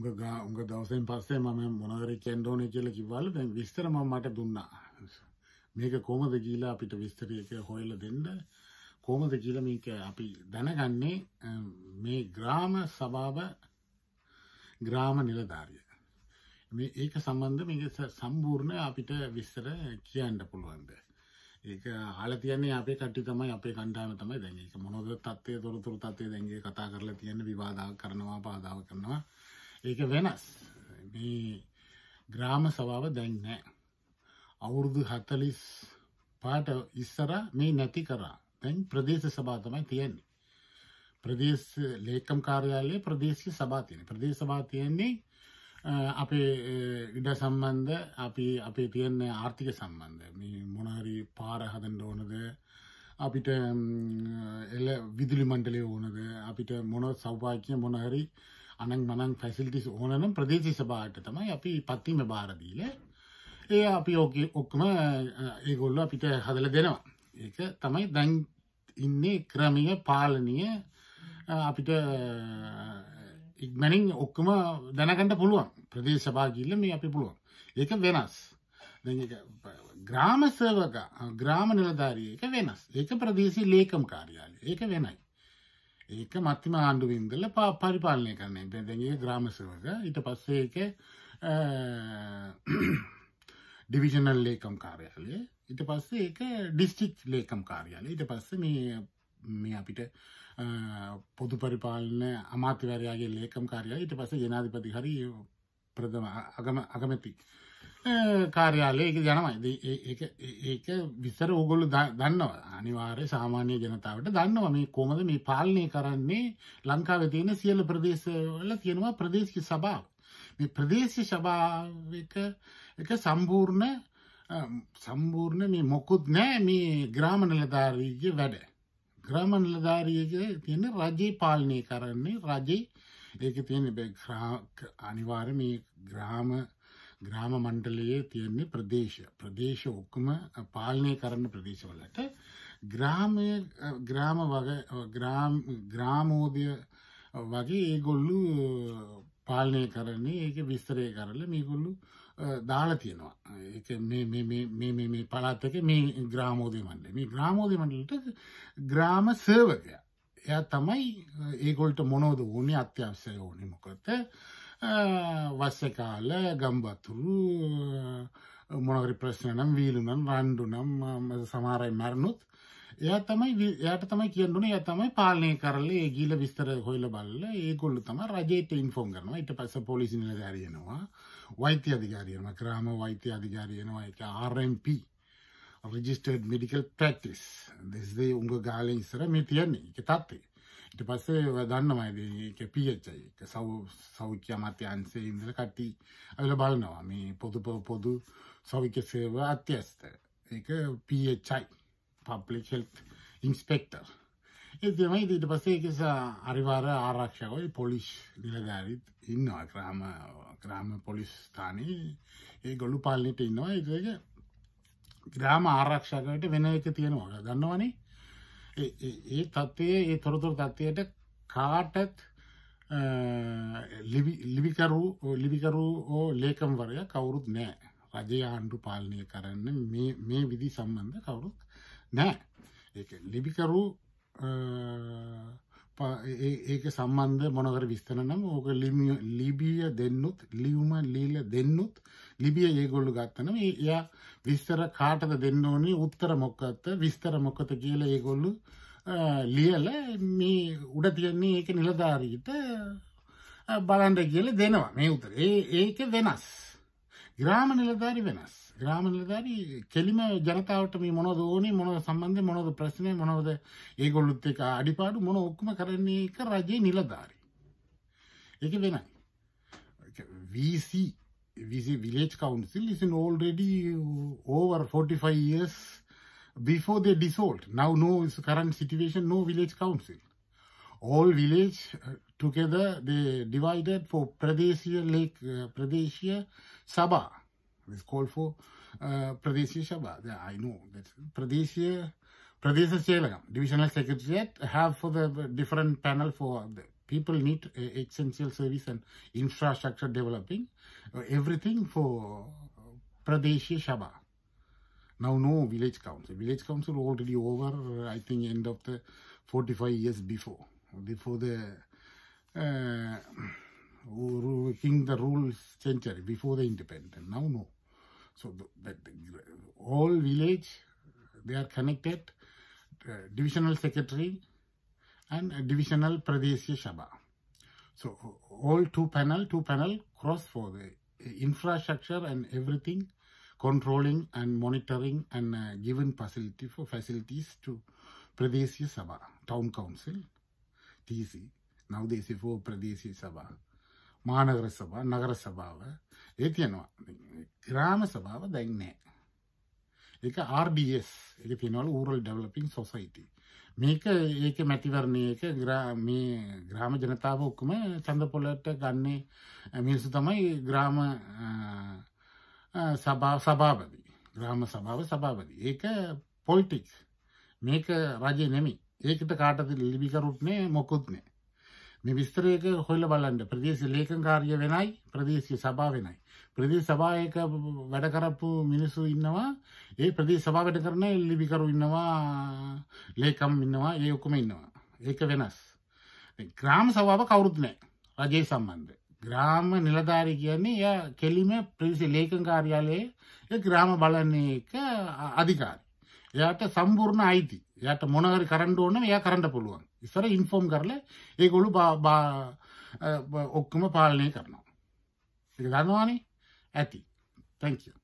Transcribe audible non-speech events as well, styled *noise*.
උඟ ගා උඟ දවසෙන් පස්සේ මම මොනදර කෙන්ඩෝන කියල කිවල දැන් විස්තරම මට දුන්නා මේක කොමද කියලා අපිට විස්තරයක හොයල දෙන්න කොමද කියල මේක අපි දැනගන්නේ මේ ග්‍රාම සභාව ග්‍රාම නිලධාරිය මේ ඒක සම්බන්ධ මේක සම්බූර්ණ අපිට විස්තර කියන්න පුළුවන්ද. ඒක හල තියන්නේ අපේ කට්ටි තමයි අපේ කණ්ඩාම තමයි දැන් ඒක මොනොද තත්ත්වය තොරතුරු තත්ත්වය දැන්ගේ කතා කරලා තියෙන විවාදාව කරනවා පාදාව කරනවා ඒක වෙනස් මේ ග්‍රාම සභාව දැන් නෑ. අවුරුදු හතලිස් පාට ඉස්සර මේ නැති කරා තැන් ප්‍රදේශ සභාතමයි තියෙන්නේ. ප්‍රදේශ ලේකම් කාර්යාලයේ ප්‍රදේශය සභාතියන ප්‍රදේශ සභා තියෙන්නේ අපේ ඉඩ සම්බන්ධ අපි අපේ තියෙන ආර්ථික සම්බන්ධ මේ මොනහරි පාර හදන්ඩ ඕනද අපිට එල විදුලි මණ්ඩලය ඕනද අපිට මොන සෞපාක්‍ය මොනහරි අනන් මනන් ෆැසිල්ටිස් ඕනනම් ප්‍රදේශ සභාට තමයි අපි පත්තිම බාරදීල ඒ අපි ඕක ඔක්කම ඒගොල්ල අපිට හදල දෙනවා ඒක තමයි දැන් ඉන්නේ ක්‍රමිය පාලනය අපිට ඉක්මැනින් ඔක්කම දැනකට පුළුවන් ප්‍රදේශ සභාගිල්ල මේ අපි පුළුවන් ඒක වෙනස් ග්‍රාම සවක ග්‍රාම නිලධාරී එක වෙනස් ඒක ප්‍රදේශී ලේකම් කාර්යාලය ඒක වෙනයි ඒක මත්තිම ආණ්ඩුවින්දල පරිපාලනය කරන්නේ දැදගේ ග්‍රාමසවක ඊට පස්සේ එක ඩිවිෂනල් *coughs* ලේකම් කාර්යාලය ඊට පස්සේ එක ඩිස්ටික් ලේකම් කාර්යාලය ඊට පස්ස මේ මේ අපිට පොදු පරිපාලන අමාත්‍යවරයාගේ ලේකම් කාරයා ඊට පස ජනාධිපති හරි ප්‍රථම අගම අගමැති කාර්යාලය එක ජනමයිද ඒක විස්සර ඔගොල්ලු දන්නවා අනිවාර්ය සාමාන්‍ය ජනතාවට දන්නවා මේ කොමද මේ පාලනය කරන්නේ ලංකාව තියෙන සියල ප්‍රදේශවල තියෙනවා ප්‍රදේශක සභාව මේ ප්‍රදේශ සභාවක එක සම්පූර්ණ සම්පූර්ණ මේ මොකුත් නෑ මේ ග්‍රාමණලධාරීගේ වැඩ ග්‍රාමණලධාරීගේ තියෙන රජයේ පාලනය කරන්නේ රජයේ ඒක තියෙන අනිවාර්ය මේ ග්‍රාම ග්‍රාම මණ්ඩලයේ තියන්නේ ප්‍රදේශ ප්‍රදේශ ඔක්කම පාලනය කරන්න ප්‍රදේශවලට ග්‍රාමය ග්‍රාම ග්‍රාමෝදය වගේ ඒගොල්ලු පාලනය කරන්නේ ඒක විස්තරය කරල මේගොල්ලු දාල තියෙනවා ඒ පලාත්තක මේ ග්‍රාමෝදය මණ්ඩල මේ ග්‍රාමෝදය මණඩලට ග්‍රාම සර්වකය එය තමයි ඒගොල්ට මොනෝද ඕනේ අත්‍යවසය ඕනේ මොකත වස්සකාල ගම්බතුරු මොනගරි ප්‍රශ්න නම් වීලුනම් රණ්ඩු නම් සමාරයි මැරණුත් එයා තමයි යට තමයි කියන්නුන ය තමයි පාලනය කරල ඒ ගීල විස්තර හොයිල බල්ල ඒකොල්ලු තම රජයට ඉන්ෆෝන් කරනවා ඉට පස පොලිසින දැරයෙනවා වෛත්‍ය අධිකාරයම ක්‍රාම වෛත්‍ය අධිකාරයනවා එක RMP රිජිස්ටඩ් මිඩිකල් පැටිස් දෙස්දේ උඟ ගාල ඉස්සර මේ තියන්නේ එක තත්වේ ට පස්සේ දන්නමයිද පියච්චයි සව් සෞඛ්‍ය අමත්‍යන්සේ ඉන්ද්‍ර කට්ටි ඇල බලනවා මේ පොදු පොදු සෞඛ්‍ය සේව අත්‍යස්ත එක පියච්චයි පබ්ලික් හෙල් ඉන්ස්පෙක්ටර් එතිමයි ඊට පස්සේ එකෙස අරිවාර ආරක්ෂකයි පොලිස් නිලධාරිත් ඉන්නවා ක්‍රාම ක්‍රාම පොලිස් ස්ථානී ඒ ගොලු පාලනිට ඉන්නවා එක ග්‍රාම ආරක්ෂකයට වෙන එක තියෙනවා දන්නවනේ ඒ තත්ත්වය ඒ තොරතුර තත්ත්වයට කාටත් ලිවිකරු ලිවිකරු ඕ ලේකම්වරය කවුරුත් නෑ රජය ආණ්ඩු පාලනය කරන්න මේ විදි සම්බන්ධ කවුරුත් නෑ ඒ ලිබිකරු ඒක සම්බන්ධ මොනකර විස්තන නම් ඕක ලිමිය ලිබිය දෙන්නුත් ලියවම ලීල දෙන්නුත් ලිබිය ඒගොල්ලු ගත්තනම එයා විස්තර කාටද දෙන්න ඕනේ උත්තර මොක්කත්ත විස්තර මොක්කත කියල ඒගොල්ලු ලියල මේ උඩ තියන්නේ ඒක නිලධාරීත බලන්ඩ කියල දෙනවා මේ උතර ඒක වෙනස් ග්‍රාම නිලධාරි වෙනස් ග්‍රාම නිලධාරි කෙලිම ජනතාවට මේ මොනද ඕනේ මොනද සම්බන්ධය මොනොද ප්‍රශ්නය මොනොද ඒගොල්ලුත් එක අඩිපාඩු මොන ඔක්කම කරන්නේ එක රජයේ නිලධාරි එක වෙනයි වීසිී this village council is in already over 45 years before they dissolved. Now no current situation, no village council. All village uh, together they divided for Pradeshya Lake, uh, Pradeshya Sabha. It's called for uh, Pradeshya Sabha. Yeah, I know that Pradeshya Pradeshya Selagam, Divisional Secretariat have for the different panel for the People need uh, essential service and infrastructure developing. Uh, everything for Pradesh Sabha. Now no village council. Village council already over, uh, I think, end of the 45 years before. Before the... Uh, king the rule century before the independence. Now no. So the, the, the, all village, they are connected. Uh, divisional secretary and Divisional Pradeshya Sabha. So all two panel, two panel cross for the infrastructure and everything, controlling and monitoring and uh, given facility for facilities to Pradeshya Sabha, Town Council, TC. Now they say for Pradeshya Sabha. මහනගර Sabha. නගර සභාව ඒ තියෙනවා ග්‍රාම සභාව දැන්නේ ඒක RDS එක Rural Developing Society මේක ඒක මැතිවරණයක මේ ග්‍රාම ජනතාව ඔක්කම සඳපොලට ගන්නේ මිනිසු තමයි ග්‍රාම සභා සභාපති ග්‍රාම සභාව සභාපති ඒක පොල්ටික් මේක රජය නෙමි ඒකට කාටති ලිබිකරුත්නේ මොකුත්නේ මේ විස්තරයක හොල්ල බලන්න ප්‍රදේශ ලේකංකාරිය වෙනයි ප්‍රදේශය සභා වෙනයි. ප්‍රදේ සභායක වැඩ කරපු මිනිස්සු ඉන්නවා ඒ ප්‍රදේ සභා වැඩ කරන ලිබිකරු ඉන්නවා ලේකම් ඉන්නවා ඒ ඔක්කුම ඉන්නවා. ඒක වෙනස්. ග්‍රාම සභාව කවුරුත් නෑ රජයේ සම්බන්ධ. ග්‍රාම නිලධාරි කියන්නේ ය කෙලිම ප්‍රදේශ ලේකං කාර්යාලයේ ග්‍රාම බලන්නේ එක අධිකාරි. එයාට සම්පූර්ණ අයිති. එයාට මොනහරි කරන්න ඕන එයා කරන්න පුළුවන්. ඉස්සර ඉන්ෆෝම් කරල ඒගොලු ඔක්කම පාලනය කරනවා. එක දන්නවානේ ඇති තැංකෝ.